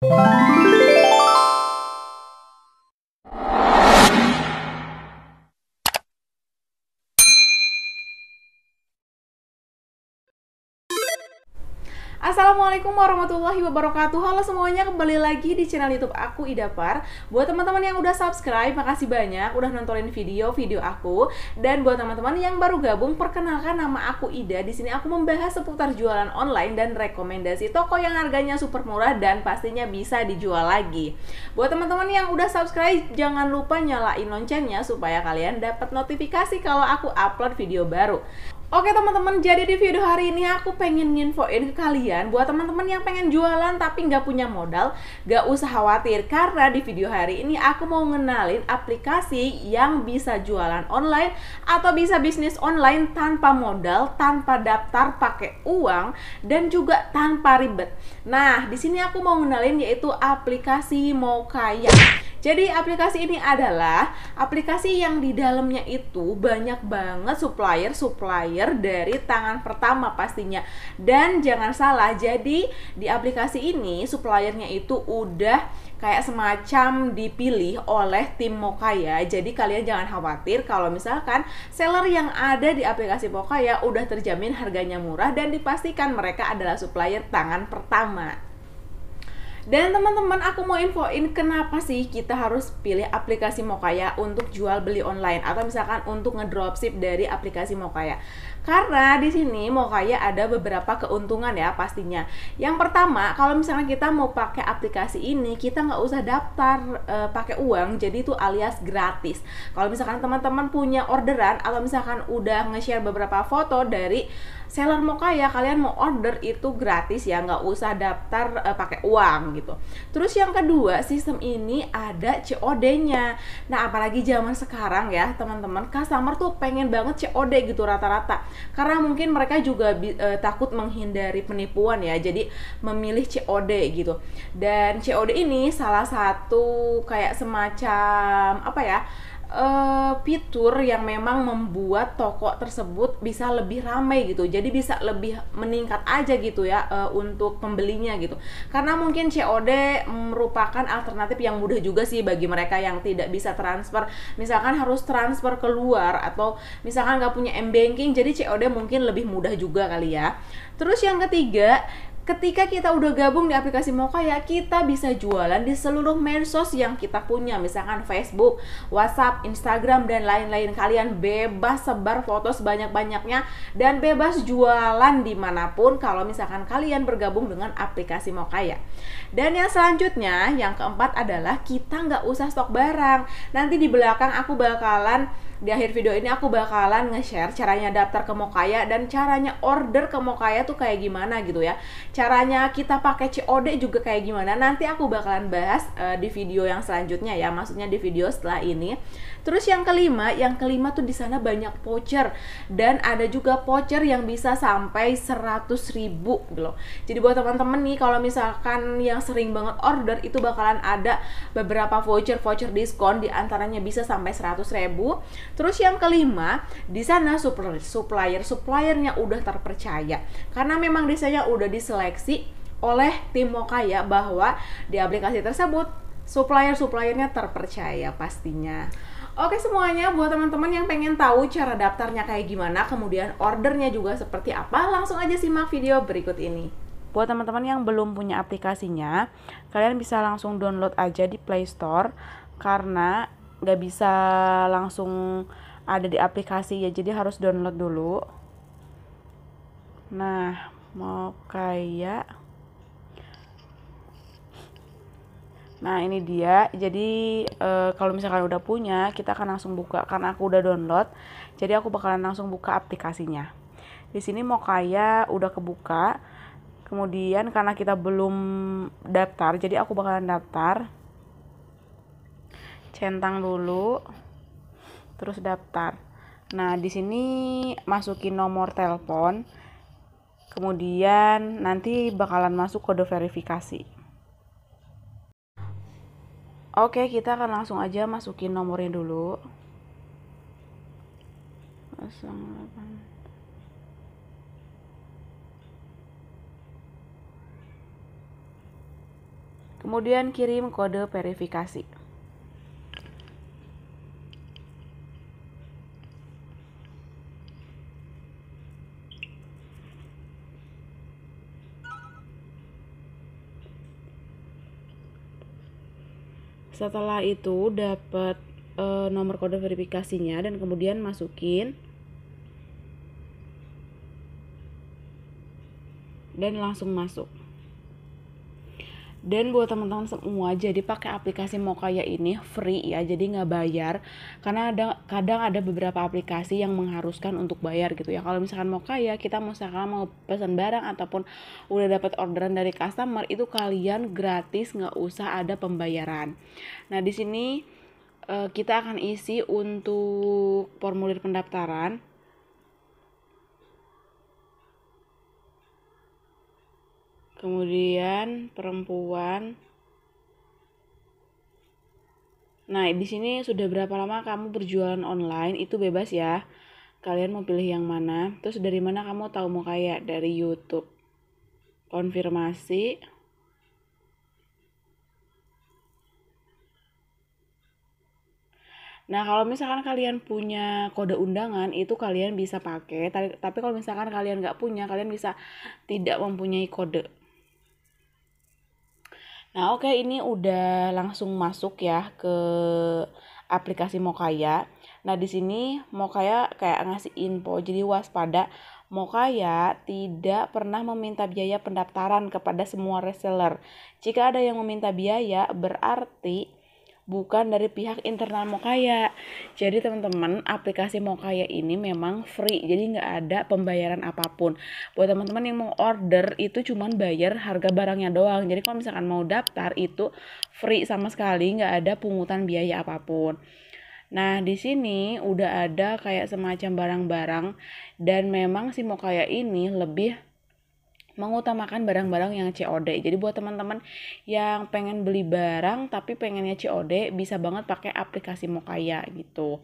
Bye. Assalamualaikum warahmatullahi wabarakatuh Halo semuanya kembali lagi di channel youtube aku Idapar Buat teman-teman yang udah subscribe makasih banyak Udah nontonin video-video aku Dan buat teman-teman yang baru gabung Perkenalkan nama aku Ida Di sini aku membahas seputar jualan online dan rekomendasi toko yang harganya super murah Dan pastinya bisa dijual lagi Buat teman-teman yang udah subscribe Jangan lupa nyalain loncengnya Supaya kalian dapat notifikasi kalau aku upload video baru Oke teman-teman, jadi di video hari ini aku pengen nginfoin ke kalian buat teman-teman yang pengen jualan tapi nggak punya modal, nggak usah khawatir karena di video hari ini aku mau ngenalin aplikasi yang bisa jualan online atau bisa bisnis online tanpa modal, tanpa daftar pakai uang dan juga tanpa ribet. Nah, di sini aku mau ngenalin yaitu aplikasi Mokaya. Jadi aplikasi ini adalah aplikasi yang di dalamnya itu banyak banget supplier-supplier dari tangan pertama pastinya. Dan jangan salah, jadi di aplikasi ini suppliernya itu udah kayak semacam dipilih oleh tim Mokaya. Jadi kalian jangan khawatir kalau misalkan seller yang ada di aplikasi Mokaya udah terjamin harganya murah dan dipastikan mereka adalah supplier tangan pertama. Dan teman-teman, aku mau infoin kenapa sih kita harus pilih aplikasi Mokaya untuk jual beli online atau misalkan untuk ngedropship dari aplikasi Mokaya. Karena di sini mau kaya ada beberapa keuntungan ya pastinya. Yang pertama, kalau misalnya kita mau pakai aplikasi ini, kita nggak usah daftar e, pakai uang, jadi itu alias gratis. Kalau misalkan teman-teman punya orderan atau misalkan udah nge-share beberapa foto dari seller mau kaya kalian mau order itu gratis ya, nggak usah daftar e, pakai uang gitu. Terus yang kedua, sistem ini ada COD-nya. Nah, apalagi zaman sekarang ya, teman-teman, customer tuh pengen banget COD gitu rata-rata karena mungkin mereka juga uh, takut menghindari penipuan ya jadi memilih COD gitu dan COD ini salah satu kayak semacam apa ya uh, fitur yang memang membuat toko tersebut bisa lebih ramai gitu. Jadi bisa lebih meningkat aja gitu ya uh, untuk pembelinya gitu. Karena mungkin COD merupakan alternatif yang mudah juga sih bagi mereka yang tidak bisa transfer. Misalkan harus transfer keluar atau misalkan nggak punya m banking, jadi COD mungkin lebih mudah juga kali ya. Terus yang ketiga ketika kita udah gabung di aplikasi Moka ya kita bisa jualan di seluruh medsos yang kita punya misalkan Facebook, WhatsApp, Instagram dan lain-lain kalian bebas sebar foto sebanyak-banyaknya dan bebas jualan dimanapun kalau misalkan kalian bergabung dengan aplikasi Moka ya dan yang selanjutnya yang keempat adalah kita nggak usah stok barang nanti di belakang aku bakalan di akhir video ini aku bakalan nge-share caranya daftar ke Mokaya dan caranya order ke Mokaya tuh kayak gimana gitu ya. Caranya kita pakai COD juga kayak gimana. Nanti aku bakalan bahas uh, di video yang selanjutnya ya. Maksudnya di video setelah ini. Terus yang kelima, yang kelima tuh di sana banyak voucher dan ada juga voucher yang bisa sampai 100 ribu gitu loh. Jadi buat teman-teman nih kalau misalkan yang sering banget order itu bakalan ada beberapa voucher-voucher diskon di antaranya bisa sampai 100 ribu. Terus yang kelima, di sana supplier suppliernya udah terpercaya karena memang di udah diseleksi oleh tim Mokaya bahwa di aplikasi tersebut supplier-suppliernya terpercaya pastinya. Oke semuanya, buat teman-teman yang pengen tahu cara daftarnya kayak gimana, kemudian ordernya juga seperti apa, langsung aja simak video berikut ini. Buat teman-teman yang belum punya aplikasinya, kalian bisa langsung download aja di Play Store, karena nggak bisa langsung ada di aplikasi ya, jadi harus download dulu. Nah, mau kayak Nah ini dia, jadi e, kalau misalkan udah punya, kita akan langsung buka karena aku udah download. Jadi aku bakalan langsung buka aplikasinya. Di sini mau kayak udah kebuka. Kemudian karena kita belum daftar, jadi aku bakalan daftar. Centang dulu, terus daftar. Nah di sini masukin nomor telepon. Kemudian nanti bakalan masuk kode verifikasi. Oke, kita akan langsung aja masukin nomornya dulu. 08 kemudian kirim kode verifikasi. setelah itu dapat e, eh, nomor kode verifikasinya dan kemudian masukin dan langsung masuk dan buat teman-teman semua, jadi pakai aplikasi Mokaya ini free ya, jadi nggak bayar. Karena ada kadang ada beberapa aplikasi yang mengharuskan untuk bayar gitu ya. Kalau misalkan Mokaya, kita misalkan mau pesan barang ataupun udah dapat orderan dari customer, itu kalian gratis nggak usah ada pembayaran. Nah di sini eh, kita akan isi untuk formulir pendaftaran kemudian perempuan. Nah, di sini sudah berapa lama kamu berjualan online? Itu bebas ya. Kalian mau pilih yang mana? Terus dari mana kamu tahu mau kaya? Dari YouTube. Konfirmasi. Nah, kalau misalkan kalian punya kode undangan, itu kalian bisa pakai. Tapi kalau misalkan kalian nggak punya, kalian bisa tidak mempunyai kode. Nah, oke okay, ini udah langsung masuk ya ke aplikasi Mokaya. Nah, di sini Mokaya kayak ngasih info jadi waspada Mokaya tidak pernah meminta biaya pendaftaran kepada semua reseller. Jika ada yang meminta biaya, berarti bukan dari pihak internal Mokaya. Jadi teman-teman, aplikasi Mokaya ini memang free, jadi nggak ada pembayaran apapun. Buat teman-teman yang mau order itu cuman bayar harga barangnya doang. Jadi kalau misalkan mau daftar itu free sama sekali, nggak ada pungutan biaya apapun. Nah, di sini udah ada kayak semacam barang-barang dan memang si Mokaya ini lebih mengutamakan barang-barang yang COD. Jadi buat teman-teman yang pengen beli barang tapi pengennya COD bisa banget pakai aplikasi Mokaya gitu.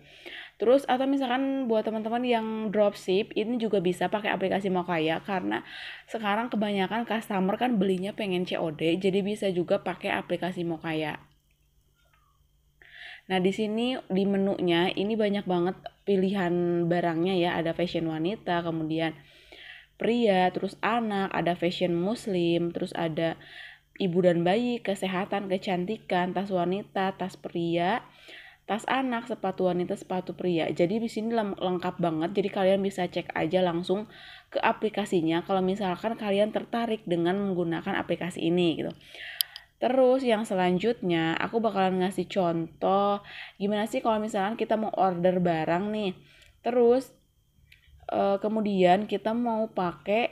Terus atau misalkan buat teman-teman yang dropship ini juga bisa pakai aplikasi Mokaya karena sekarang kebanyakan customer kan belinya pengen COD jadi bisa juga pakai aplikasi Mokaya. Nah, di sini di menunya ini banyak banget pilihan barangnya ya, ada fashion wanita, kemudian pria, terus anak, ada fashion muslim, terus ada ibu dan bayi, kesehatan, kecantikan, tas wanita, tas pria, tas anak, sepatu wanita, sepatu pria. Jadi di sini lengkap banget. Jadi kalian bisa cek aja langsung ke aplikasinya kalau misalkan kalian tertarik dengan menggunakan aplikasi ini gitu. Terus yang selanjutnya aku bakalan ngasih contoh gimana sih kalau misalkan kita mau order barang nih. Terus uh, kemudian kita mau pakai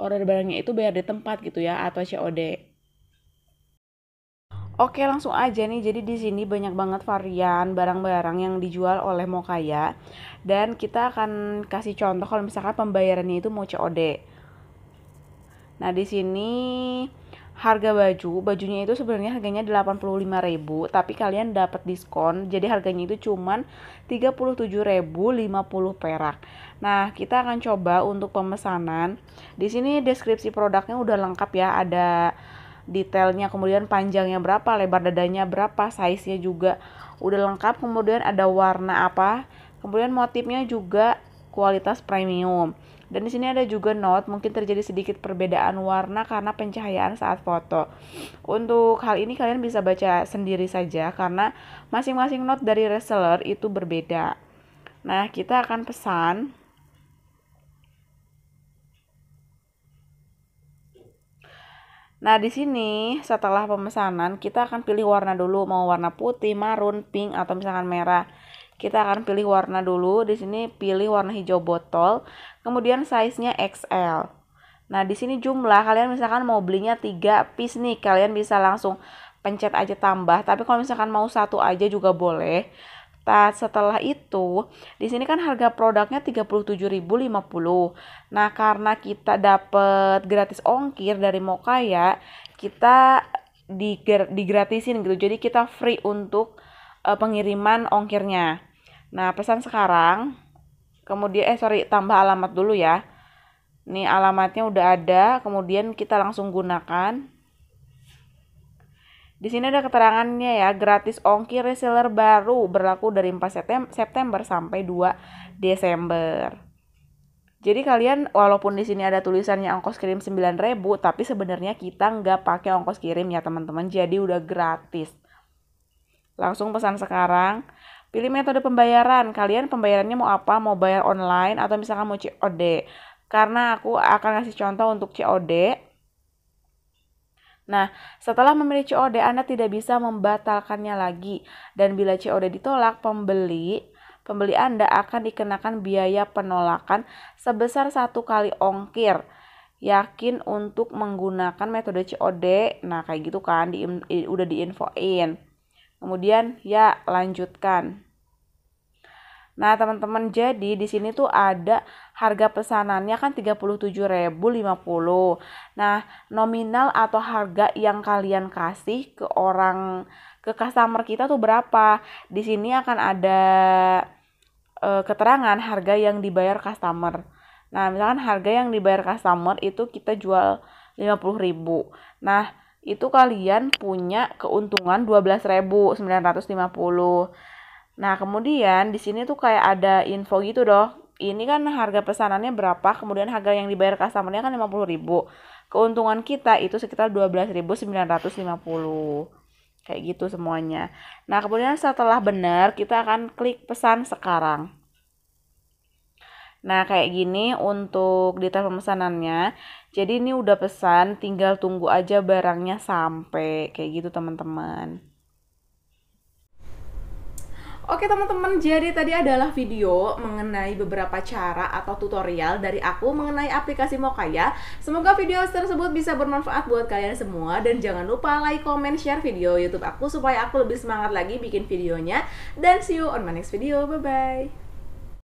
order barangnya itu bayar di tempat gitu ya atau COD. Oke, langsung aja nih. Jadi di sini banyak banget varian barang-barang yang dijual oleh Mokaya dan kita akan kasih contoh kalau misalkan pembayarannya itu mau COD. Nah, di sini harga baju, bajunya itu sebenarnya harganya 85.000, tapi kalian dapat diskon. Jadi harganya itu cuman 37.050 perak. Nah, kita akan coba untuk pemesanan. Di sini deskripsi produknya udah lengkap ya, ada detailnya, kemudian panjangnya berapa, lebar dadanya berapa, size-nya juga udah lengkap, kemudian ada warna apa, kemudian motifnya juga kualitas premium. Dan di sini ada juga note, mungkin terjadi sedikit perbedaan warna karena pencahayaan saat foto. Untuk hal ini kalian bisa baca sendiri saja karena masing-masing note dari reseller itu berbeda. Nah, kita akan pesan Nah, di sini setelah pemesanan kita akan pilih warna dulu, mau warna putih, marun, pink atau misalkan merah kita akan pilih warna dulu. Di sini pilih warna hijau botol, kemudian size-nya XL. Nah, di sini jumlah kalian misalkan mau belinya 3 piece nih, kalian bisa langsung pencet aja tambah. Tapi kalau misalkan mau satu aja juga boleh. Nah, setelah itu, di sini kan harga produknya 37.050. Nah, karena kita dapat gratis ongkir dari Mokaya, kita digratisin gitu. Jadi kita free untuk eh, pengiriman ongkirnya. Nah, pesan sekarang kemudian eh sorry tambah alamat dulu ya. Nih alamatnya udah ada, kemudian kita langsung gunakan. Di sini ada keterangannya ya, gratis ongkir reseller baru berlaku dari 4 September sampai 2 Desember. Jadi kalian walaupun di sini ada tulisannya ongkos kirim 9000 tapi sebenarnya kita nggak pakai ongkos kirim ya teman-teman. Jadi udah gratis. Langsung pesan sekarang. Pilih metode pembayaran. Kalian pembayarannya mau apa? Mau bayar online atau misalkan mau COD? Karena aku akan ngasih contoh untuk COD. Nah, setelah memilih COD, Anda tidak bisa membatalkannya lagi. Dan bila COD ditolak, pembeli pembeli Anda akan dikenakan biaya penolakan sebesar satu kali ongkir yakin untuk menggunakan metode COD. Nah, kayak gitu kan di, di udah diinfoin. Kemudian ya lanjutkan. Nah, teman-teman, jadi di sini tuh ada harga pesanannya kan 37.050. Nah, nominal atau harga yang kalian kasih ke orang ke customer kita tuh berapa? Di sini akan ada e, keterangan harga yang dibayar customer. Nah, misalkan harga yang dibayar customer itu kita jual 50.000. Nah, itu kalian punya keuntungan 12.950. Nah, kemudian di sini tuh kayak ada info gitu dong. Ini kan harga pesanannya berapa, kemudian harga yang dibayar customer-nya kan 50.000. Keuntungan kita itu sekitar 12.950 kayak gitu semuanya. Nah, kemudian setelah benar, kita akan klik pesan sekarang. Nah, kayak gini untuk detail pemesanannya. Jadi ini udah pesan, tinggal tunggu aja barangnya sampai kayak gitu teman-teman. Oke teman-teman, jadi tadi adalah video mengenai beberapa cara atau tutorial dari aku mengenai aplikasi Mokaya. Semoga video tersebut bisa bermanfaat buat kalian semua dan jangan lupa like, comment, share video YouTube aku supaya aku lebih semangat lagi bikin videonya. Dan see you on my next video. Bye bye.